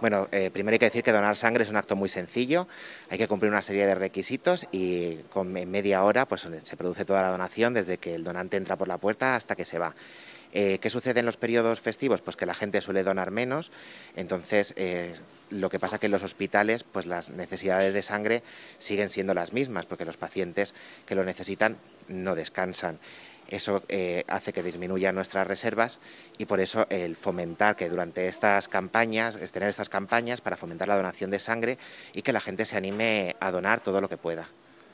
Bueno, eh, primero hay que decir que donar sangre es un acto muy sencillo, hay que cumplir una serie de requisitos y con, media hora pues, se produce toda la donación desde que el donante entra por la puerta hasta que se va. Eh, ¿Qué sucede en los periodos festivos? Pues que la gente suele donar menos, entonces eh, lo que pasa es que en los hospitales pues las necesidades de sangre siguen siendo las mismas porque los pacientes que lo necesitan no descansan. Eso eh, hace que disminuyan nuestras reservas y por eso el fomentar que durante estas campañas, es tener estas campañas para fomentar la donación de sangre y que la gente se anime a donar todo lo que pueda.